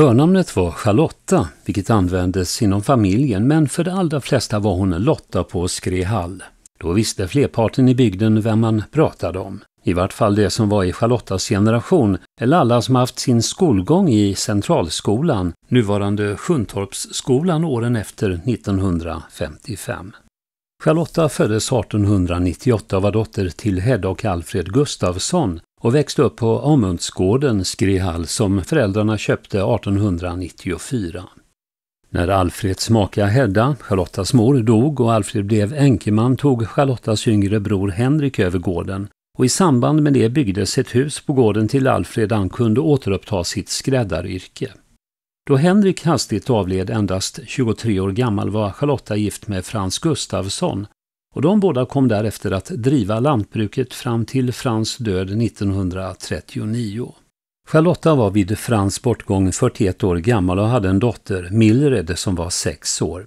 Förnamnet var Charlotta, vilket användes inom familjen, men för de allra flesta var hon Lotta på Skrehall. Då visste flerparten i bygden vem man pratade om. I vart fall det som var i Charlottas generation, eller alla som haft sin skolgång i Centralskolan, nuvarande Sjuntorpsskolan åren efter 1955. Charlotta föddes 1898 och var dotter till Hedda och Alfred Gustafsson och växte upp på Amundsgården Skrihall som föräldrarna köpte 1894. När Alfreds maka Hedda, Charlottas mor, dog och Alfred blev enkeman tog Charlottas yngre bror Henrik över gården och i samband med det byggdes ett hus på gården till Alfred han kunde återuppta sitt skräddaryrke. Då Henrik hastigt avled endast 23 år gammal var Charlotta gift med Frans Gustavsson och de båda kom därefter att driva lantbruket fram till Frans död 1939. Charlotta var vid Frans bortgång 41 år gammal och hade en dotter, Mildred, som var 6 år.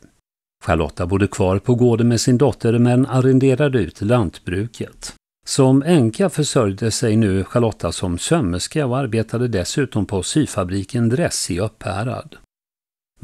Charlotta bodde kvar på gården med sin dotter men arrenderade ut lantbruket. Som änka försörjde sig nu Charlotta som sömmerska och arbetade dessutom på syfabriken Dress i Upphärad.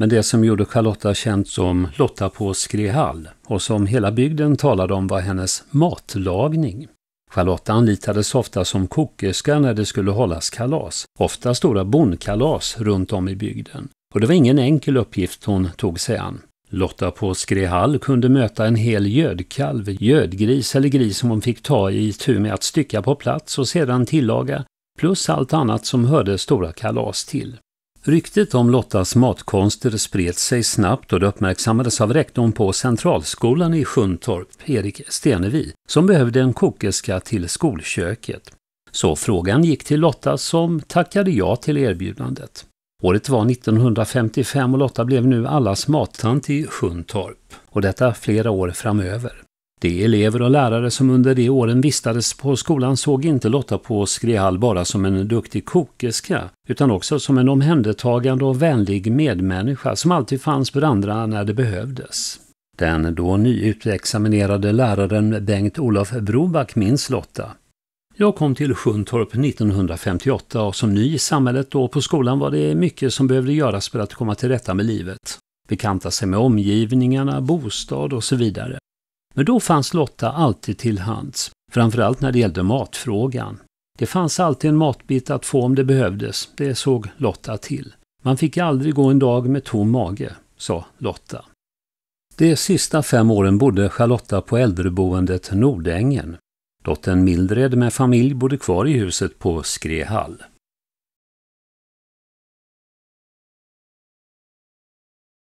Men det som gjorde Charlotta känd som Lotta på Skrehall, och som hela bygden talade om var hennes matlagning. Charlotta anlitades ofta som kokerska när det skulle hållas kalas, ofta stora bondkalas runt om i bygden. Och det var ingen enkel uppgift hon tog sig an. Lotta på Skrehall kunde möta en hel gödkalv, gödgris eller gris som hon fick ta i tur med att stycka på plats och sedan tillaga, plus allt annat som hörde stora kalas till. Ryktet om Lottas matkonster spred sig snabbt och det uppmärksammades av rektorn på Centralskolan i Sjuntorp, Erik Stenevi, som behövde en kokerska till skolköket. Så frågan gick till Lotta som tackade ja till erbjudandet. Året var 1955 och Lotta blev nu allas mattant i Sjuntorp, och detta flera år framöver. De elever och lärare som under de åren vistades på skolan såg inte Lotta på Skrehall bara som en duktig kokerska, utan också som en omhändertagande och vänlig medmänniska som alltid fanns för andra när det behövdes. Den då nyutexaminerade läraren Bengt-Olof Broback minns Lotta. Jag kom till Sjuntorp 1958 och som ny i samhället och på skolan var det mycket som behövde göras för att komma till rätta med livet. Bekanta sig med omgivningarna, bostad och så vidare. Men då fanns Lotta alltid till hands, framförallt när det gällde matfrågan. Det fanns alltid en matbit att få om det behövdes, det såg Lotta till. Man fick aldrig gå en dag med tom mage, sa Lotta. De sista fem åren bodde Charlotta på äldreboendet Nordängen. Dottern Mildred med familj bodde kvar i huset på Skrehall.